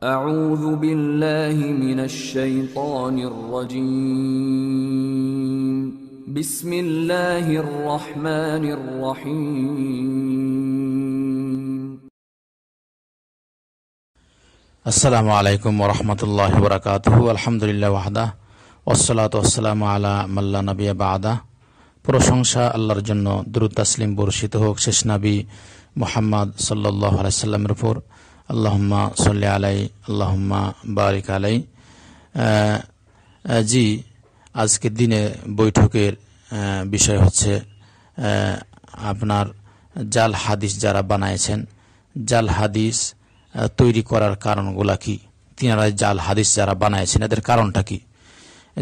أعوذ بالله من الشيطان الرجيم بسم الله الرحمن الرحيم السلام عليكم ورحمة الله وبركاته والحمد لله وحده والصلاة والسلام على من لا نبي بعده প্রশংসা আল্লাহর জন্য দ্রুত তাসলিম বর্ষিত হোক শেষ নবী মোহাম্মদ عليه وسلم উপর আল্লাহম্মা সল্লি আলাই আল্লাহম্মা বারিক আলাই জি আজকের দিনে বৈঠকের বিষয় হচ্ছে আপনার জাল হাদিস যারা বানায়েছেন জাল হাদিস তৈরি করার কারণগুলা কি তিনারা জাল হাদিস যারা বানায়েছেন এদের কারণটা কি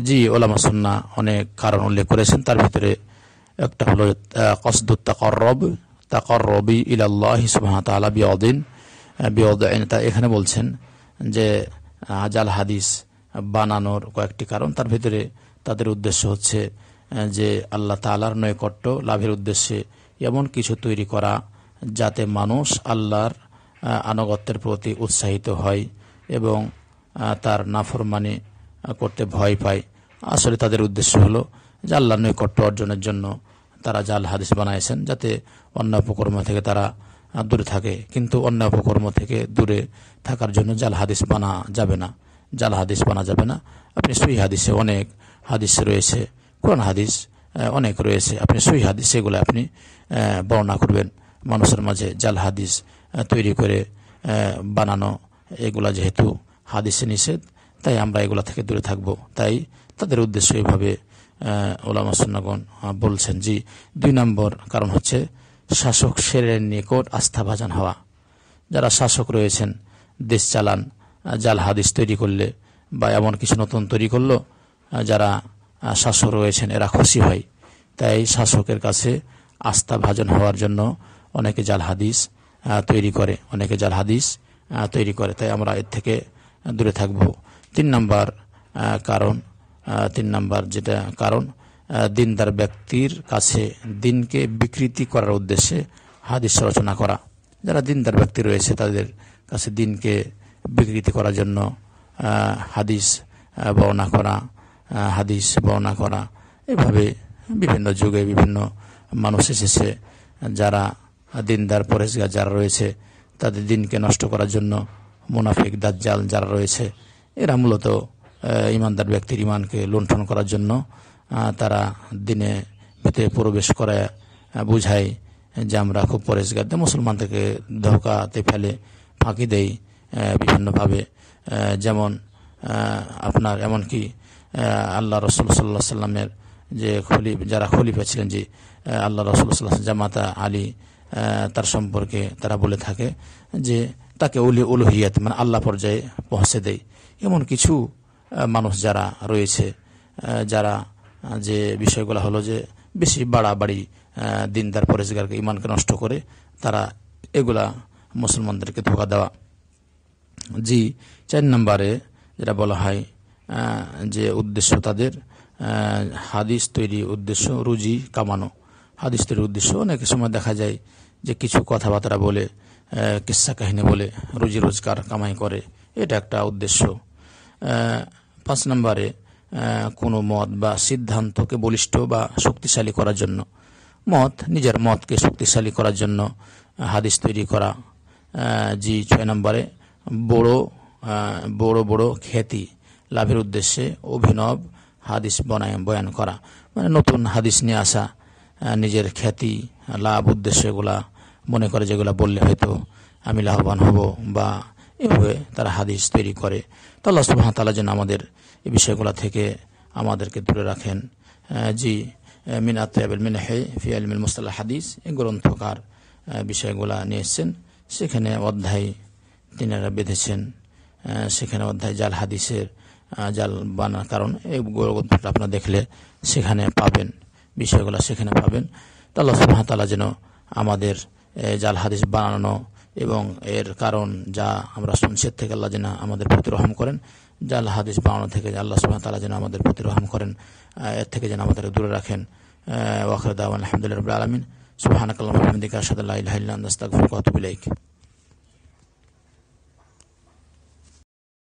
জি ওলামা সন্না অনেক কারণ উল্লেখ করেছেন তার ভিতরে একটা হলো কসদুত তাকর রবি ইলাল্লাহ সুবাহ তালাবি অদিন এখানে বলছেন যে জাল হাদিস বানানোর কয়েকটি কারণ তার ভিতরে তাদের উদ্দেশ্য হচ্ছে যে আল্লাহ তালার নৈকট্য লাভের উদ্দেশ্যে এমন কিছু তৈরি করা যাতে মানুষ আল্লাহর আনগত্যের প্রতি উৎসাহিত হয় এবং তার নাফরমানি করতে ভয় পায় আসলে তাদের উদ্দেশ্য হলো যে আল্লাহ নৈকট্য অর্জনের জন্য তারা জাল হাদিস বানাইছেন যাতে অন্য উপকর্ম থেকে তারা দূরে থাকে কিন্তু অন্য অপকর্ম থেকে দূরে থাকার জন্য জাল হাদিস বানা যাবে না জাল হাদিস বানা যাবে না আপনি সুই হাদিসে অনেক হাদিস রয়েছে কোরআন হাদিস অনেক রয়েছে আপনি সুই হাদিস সেগুলো আপনি বর্ণনা করবেন মানুষের মাঝে জাল হাদিস তৈরি করে বানানো এগুলা যেহেতু হাদিসে নিষেধ তাই আমরা এগুলা থেকে দূরে থাকব তাই তাদের উদ্দেশ্য এভাবে ওলামা সুন্নাগণ বলছেন যে দুই নম্বর কারণ হচ্ছে শাসক সেরের নিকট আস্থাভাজন হওয়া যারা শাসক রয়েছেন দেশ চালান জাল হাদিস তৈরি করলে বা এমন কিছু নতুন তৈরি করলো যারা শাসক রয়েছেন এরা খুশি হয় তাই শাসকের কাছে আস্থা ভাজন হওয়ার জন্য অনেকে জাল হাদিস তৈরি করে অনেকে জাল হাদিস তৈরি করে তাই আমরা এর থেকে দূরে থাকব তিন নাম্বার কারণ তিন নাম্বার যেটা কারণ দিনদার ব্যক্তির কাছে দিনকে বিকৃতি করার উদ্দেশ্যে হাদিস রচনা করা যারা দিনদার ব্যক্তি রয়েছে তাদের কাছে দিনকে বিকৃতি করার জন্য হাদিস বর্ণনা করা হাদিস বর্ণনা করা এভাবে বিভিন্ন যুগে বিভিন্ন মানুষ এসেছে যারা দিনদার পরেশগার যারা রয়েছে তাদের দিনকে নষ্ট করার জন্য মুনাফিক দাজ্জাল যারা রয়েছে এরা মূলত ইমানদার ব্যক্তির ইমানকে লুণ্ঠন করার জন্য তারা দিনে ভেতরে প্রবেশ করে বুঝায় যে আমরা খুব মুসলমান থেকে ধোকাতে ফেলে ফাঁকি দেই বিভিন্নভাবে যেমন আপনার এমনকি আল্লাহ রসুল সাল্লাহ সাল্লামের যে খলিফ যারা খলিফা ছিলেন যে আল্লাহ রসুল সাল্লাহ জামাতা আলী তার সম্পর্কে তারা বলে থাকে যে তাকে উলি উলহিয়াত মানে আল্লাহ পর্যায়ে পৌঁছে দেয় এমন কিছু মানুষ যারা রয়েছে যারা যে বিষয়গুলো হলো যে বেশি বাড়াবাড়ি দিনদার পরেজগারকে ইমানকে নষ্ট করে তারা এগুলা মুসলমানদেরকে ধোকা দেওয়া জি চার নম্বরে যেটা বলা হয় যে উদ্দেশ্য তাদের হাদিস তৈরি উদ্দেশ্য রুজি কামানো হাদিস তৈরির উদ্দেশ্য অনেক সময় দেখা যায় যে কিছু কথাবার্তা বলে কিসা কাহিনী বলে রুজি রোজগার কামাই করে এটা একটা উদ্দেশ্য পাঁচ নম্বরে কোনো মত বা সিদ্ধান্তকে বলিষ্ঠ বা শক্তিশালী করার জন্য মত নিজের মতকে শক্তিশালী করার জন্য হাদিস তৈরি করা জি ছয় নম্বরে বড় বড় বড় খ্যাতি লাভের উদ্দেশ্যে অভিনব হাদিস বনায় বয়ান করা মানে নতুন হাদিস নিয়ে আসা নিজের খ্যাতি লাভ উদ্দেশ্যগুলা মনে করে যেগুলো বললে হয়তো আমি লাভবান হব বা এভাবে তারা হাদিস তৈরি করে তো আল্লাহ সুবাহ তালা যেন আমাদের এই বিষয়গুলো থেকে আমাদেরকে দূরে রাখেন জি মিন আত্মাবুল মিন হে ফিয়াল মিন মুস্তাল্লাহ হাদিস এই গ্রন্থকার বিষয়গুলো নিয়ে এসছেন সেখানে অধ্যায় তিনারা বেঁধেছেন সেখানে অধ্যায় জাল হাদিসের জাল বানার কারণ এই গ্রন্থটা আপনারা দেখলে সেখানে পাবেন বিষয়গুলো সেখানে পাবেন তো আল্লাহ সুবাহ তালা যেন আমাদের জাল হাদিস বানানো এবং এর কারণ যা আমরা শুনছি থেকে আল্লাহ যেন আমাদের প্রতি রহম করেন যা আল্লাহ হাদিস পাওয়ানো থেকে আল্লাহ সুহাম তালা যেন আমাদের প্রতি রহম করেন এর থেকে যেন আমাদের দূরে রাখেন ওয়াখরদাওয়ান আলহামদুলিল্লাহ আলমিন সুহান আকাল্লাহ আহমদিকা সাদাল্লাহ ইহিল্লা ফুকাত বিলাইক